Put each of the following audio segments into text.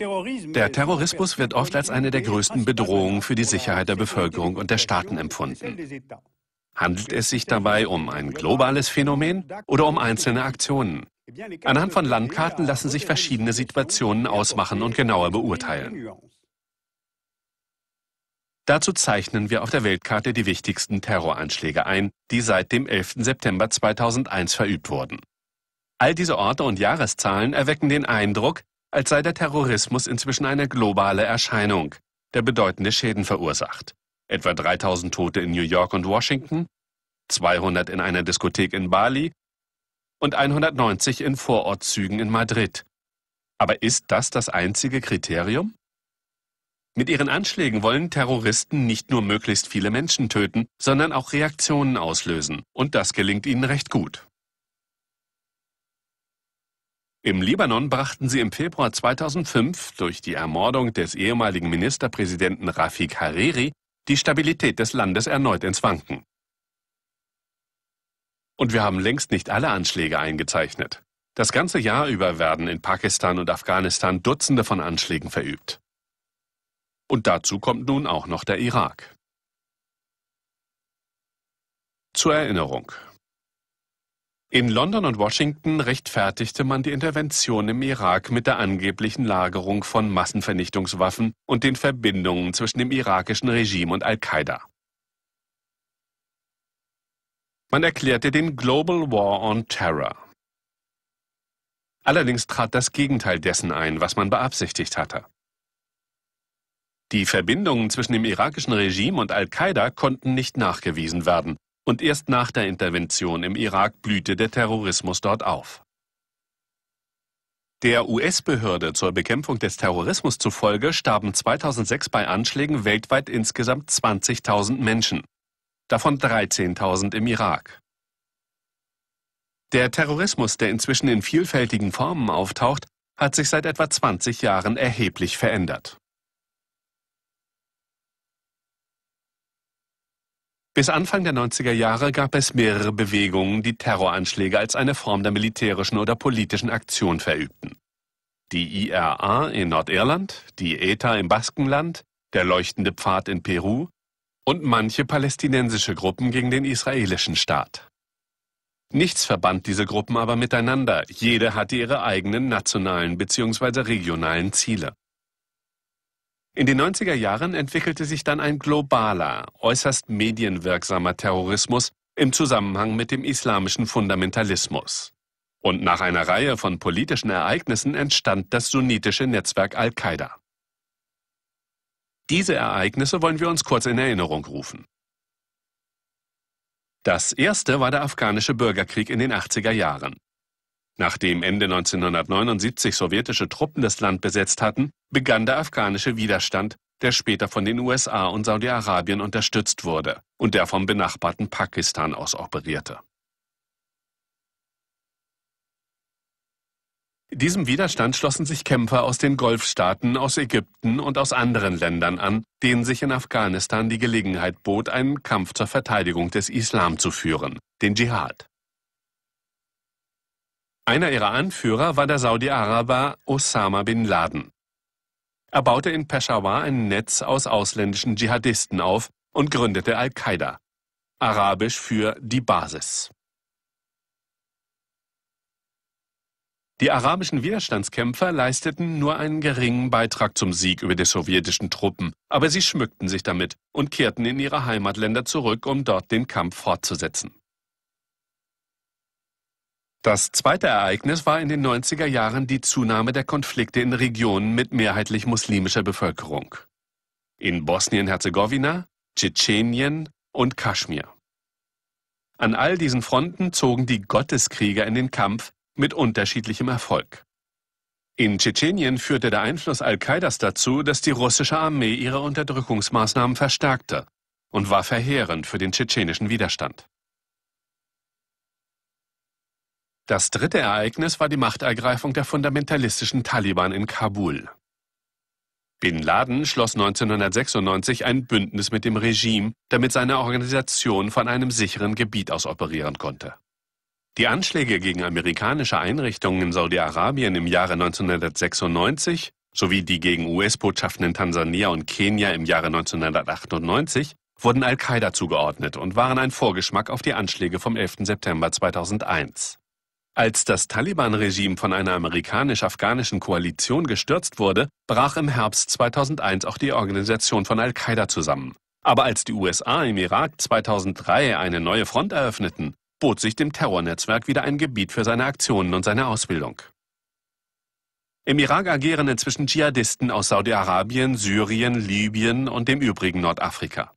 Der Terrorismus wird oft als eine der größten Bedrohungen für die Sicherheit der Bevölkerung und der Staaten empfunden. Handelt es sich dabei um ein globales Phänomen oder um einzelne Aktionen? Anhand von Landkarten lassen sich verschiedene Situationen ausmachen und genauer beurteilen. Dazu zeichnen wir auf der Weltkarte die wichtigsten Terroranschläge ein, die seit dem 11. September 2001 verübt wurden. All diese Orte und Jahreszahlen erwecken den Eindruck, als sei der Terrorismus inzwischen eine globale Erscheinung, der bedeutende Schäden verursacht. Etwa 3000 Tote in New York und Washington, 200 in einer Diskothek in Bali und 190 in Vorortzügen in Madrid. Aber ist das das einzige Kriterium? Mit ihren Anschlägen wollen Terroristen nicht nur möglichst viele Menschen töten, sondern auch Reaktionen auslösen. Und das gelingt ihnen recht gut. Im Libanon brachten sie im Februar 2005 durch die Ermordung des ehemaligen Ministerpräsidenten Rafik Hariri die Stabilität des Landes erneut ins Wanken. Und wir haben längst nicht alle Anschläge eingezeichnet. Das ganze Jahr über werden in Pakistan und Afghanistan Dutzende von Anschlägen verübt. Und dazu kommt nun auch noch der Irak. Zur Erinnerung, in London und Washington rechtfertigte man die Intervention im Irak mit der angeblichen Lagerung von Massenvernichtungswaffen und den Verbindungen zwischen dem irakischen Regime und Al-Qaida. Man erklärte den Global War on Terror. Allerdings trat das Gegenteil dessen ein, was man beabsichtigt hatte. Die Verbindungen zwischen dem irakischen Regime und Al-Qaida konnten nicht nachgewiesen werden, und erst nach der Intervention im Irak blühte der Terrorismus dort auf. Der US-Behörde zur Bekämpfung des Terrorismus zufolge starben 2006 bei Anschlägen weltweit insgesamt 20.000 Menschen, davon 13.000 im Irak. Der Terrorismus, der inzwischen in vielfältigen Formen auftaucht, hat sich seit etwa 20 Jahren erheblich verändert. Bis Anfang der 90er Jahre gab es mehrere Bewegungen, die Terroranschläge als eine Form der militärischen oder politischen Aktion verübten. Die IRA in Nordirland, die ETA im Baskenland, der Leuchtende Pfad in Peru und manche palästinensische Gruppen gegen den israelischen Staat. Nichts verband diese Gruppen aber miteinander, jede hatte ihre eigenen nationalen bzw. regionalen Ziele. In den 90er Jahren entwickelte sich dann ein globaler, äußerst medienwirksamer Terrorismus im Zusammenhang mit dem islamischen Fundamentalismus. Und nach einer Reihe von politischen Ereignissen entstand das sunnitische Netzwerk Al-Qaida. Diese Ereignisse wollen wir uns kurz in Erinnerung rufen. Das erste war der afghanische Bürgerkrieg in den 80er Jahren. Nachdem Ende 1979 sowjetische Truppen das Land besetzt hatten, begann der afghanische Widerstand, der später von den USA und Saudi-Arabien unterstützt wurde und der vom benachbarten Pakistan aus operierte. Diesem Widerstand schlossen sich Kämpfer aus den Golfstaaten, aus Ägypten und aus anderen Ländern an, denen sich in Afghanistan die Gelegenheit bot, einen Kampf zur Verteidigung des Islam zu führen, den Dschihad. Einer ihrer Anführer war der Saudi-Araber Osama bin Laden. Er baute in Peshawar ein Netz aus ausländischen Dschihadisten auf und gründete Al-Qaida, arabisch für die Basis. Die arabischen Widerstandskämpfer leisteten nur einen geringen Beitrag zum Sieg über die sowjetischen Truppen, aber sie schmückten sich damit und kehrten in ihre Heimatländer zurück, um dort den Kampf fortzusetzen. Das zweite Ereignis war in den 90er Jahren die Zunahme der Konflikte in Regionen mit mehrheitlich muslimischer Bevölkerung. In Bosnien-Herzegowina, Tschetschenien und Kaschmir. An all diesen Fronten zogen die Gotteskrieger in den Kampf mit unterschiedlichem Erfolg. In Tschetschenien führte der Einfluss Al-Qaidas dazu, dass die russische Armee ihre Unterdrückungsmaßnahmen verstärkte und war verheerend für den tschetschenischen Widerstand. Das dritte Ereignis war die Machtergreifung der fundamentalistischen Taliban in Kabul. Bin Laden schloss 1996 ein Bündnis mit dem Regime, damit seine Organisation von einem sicheren Gebiet aus operieren konnte. Die Anschläge gegen amerikanische Einrichtungen in Saudi-Arabien im Jahre 1996 sowie die gegen US-Botschaften in Tansania und Kenia im Jahre 1998 wurden Al-Qaida zugeordnet und waren ein Vorgeschmack auf die Anschläge vom 11. September 2001. Als das Taliban-Regime von einer amerikanisch-afghanischen Koalition gestürzt wurde, brach im Herbst 2001 auch die Organisation von Al-Qaida zusammen. Aber als die USA im Irak 2003 eine neue Front eröffneten, bot sich dem Terrornetzwerk wieder ein Gebiet für seine Aktionen und seine Ausbildung. Im Irak agieren inzwischen Dschihadisten aus Saudi-Arabien, Syrien, Libyen und dem übrigen Nordafrika.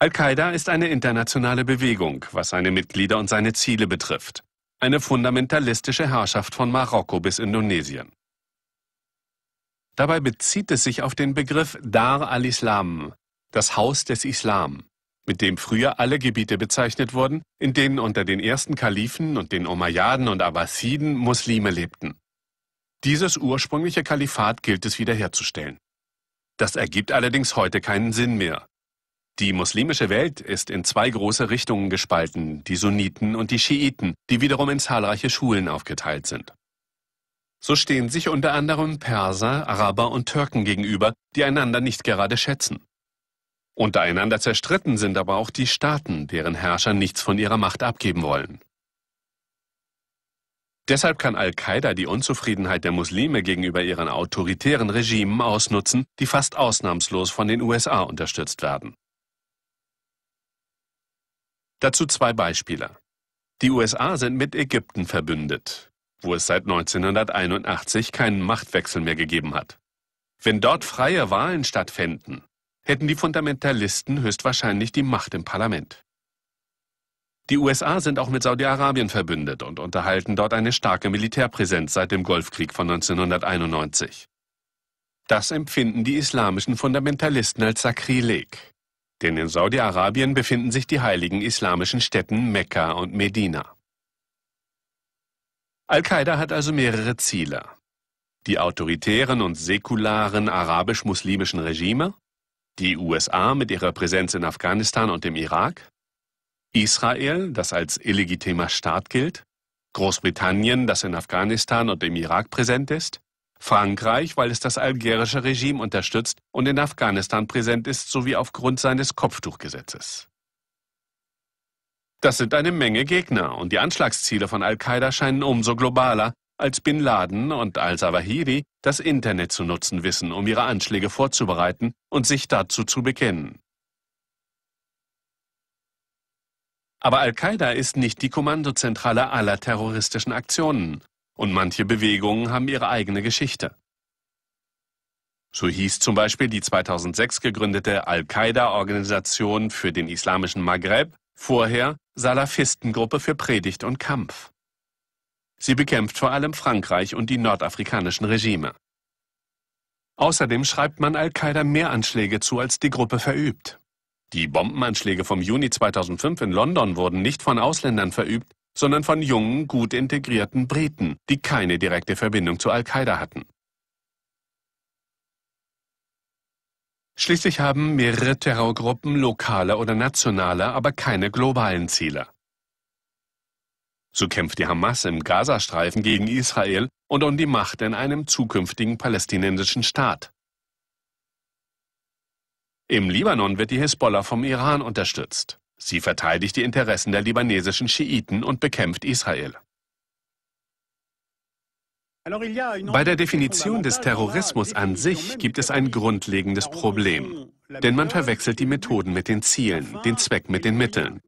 Al-Qaida ist eine internationale Bewegung, was seine Mitglieder und seine Ziele betrifft. Eine fundamentalistische Herrschaft von Marokko bis Indonesien. Dabei bezieht es sich auf den Begriff Dar al-Islam, das Haus des Islam, mit dem früher alle Gebiete bezeichnet wurden, in denen unter den ersten Kalifen und den Umayyaden und Abbasiden Muslime lebten. Dieses ursprüngliche Kalifat gilt es wiederherzustellen. Das ergibt allerdings heute keinen Sinn mehr. Die muslimische Welt ist in zwei große Richtungen gespalten, die Sunniten und die Schiiten, die wiederum in zahlreiche Schulen aufgeteilt sind. So stehen sich unter anderem Perser, Araber und Türken gegenüber, die einander nicht gerade schätzen. Untereinander zerstritten sind aber auch die Staaten, deren Herrscher nichts von ihrer Macht abgeben wollen. Deshalb kann Al-Qaida die Unzufriedenheit der Muslime gegenüber ihren autoritären Regimen ausnutzen, die fast ausnahmslos von den USA unterstützt werden. Dazu zwei Beispiele. Die USA sind mit Ägypten verbündet, wo es seit 1981 keinen Machtwechsel mehr gegeben hat. Wenn dort freie Wahlen stattfänden, hätten die Fundamentalisten höchstwahrscheinlich die Macht im Parlament. Die USA sind auch mit Saudi-Arabien verbündet und unterhalten dort eine starke Militärpräsenz seit dem Golfkrieg von 1991. Das empfinden die islamischen Fundamentalisten als Sakrileg. Denn in Saudi-Arabien befinden sich die heiligen islamischen Städten Mekka und Medina. Al-Qaida hat also mehrere Ziele. Die autoritären und säkularen arabisch-muslimischen Regime, die USA mit ihrer Präsenz in Afghanistan und im Irak, Israel, das als illegitimer Staat gilt, Großbritannien, das in Afghanistan und im Irak präsent ist, Frankreich, weil es das algerische Regime unterstützt und in Afghanistan präsent ist, sowie aufgrund seines Kopftuchgesetzes. Das sind eine Menge Gegner und die Anschlagsziele von Al-Qaida scheinen umso globaler, als Bin Laden und al sawahiri das Internet zu nutzen wissen, um ihre Anschläge vorzubereiten und sich dazu zu bekennen. Aber Al-Qaida ist nicht die Kommandozentrale aller terroristischen Aktionen. Und manche Bewegungen haben ihre eigene Geschichte. So hieß zum Beispiel die 2006 gegründete Al-Qaida-Organisation für den islamischen Maghreb vorher Salafistengruppe für Predigt und Kampf. Sie bekämpft vor allem Frankreich und die nordafrikanischen Regime. Außerdem schreibt man Al-Qaida mehr Anschläge zu, als die Gruppe verübt. Die Bombenanschläge vom Juni 2005 in London wurden nicht von Ausländern verübt, sondern von jungen, gut integrierten Briten, die keine direkte Verbindung zu Al-Qaida hatten. Schließlich haben mehrere Terrorgruppen lokale oder nationale, aber keine globalen Ziele. So kämpft die Hamas im Gazastreifen gegen Israel und um die Macht in einem zukünftigen palästinensischen Staat. Im Libanon wird die Hisbollah vom Iran unterstützt. Sie verteidigt die Interessen der libanesischen Schiiten und bekämpft Israel. Bei der Definition des Terrorismus an sich gibt es ein grundlegendes Problem. Denn man verwechselt die Methoden mit den Zielen, den Zweck mit den Mitteln.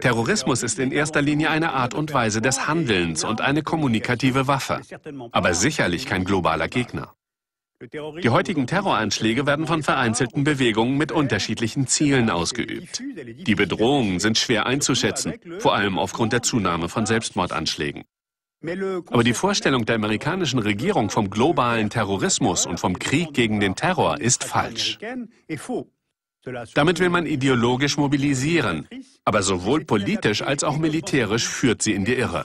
Terrorismus ist in erster Linie eine Art und Weise des Handelns und eine kommunikative Waffe, aber sicherlich kein globaler Gegner. Die heutigen Terroranschläge werden von vereinzelten Bewegungen mit unterschiedlichen Zielen ausgeübt. Die Bedrohungen sind schwer einzuschätzen, vor allem aufgrund der Zunahme von Selbstmordanschlägen. Aber die Vorstellung der amerikanischen Regierung vom globalen Terrorismus und vom Krieg gegen den Terror ist falsch. Damit will man ideologisch mobilisieren, aber sowohl politisch als auch militärisch führt sie in die Irre.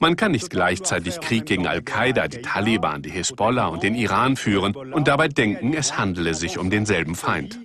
Man kann nicht gleichzeitig Krieg gegen Al-Qaida, die Taliban, die Hisbollah und den Iran führen und dabei denken, es handele sich um denselben Feind.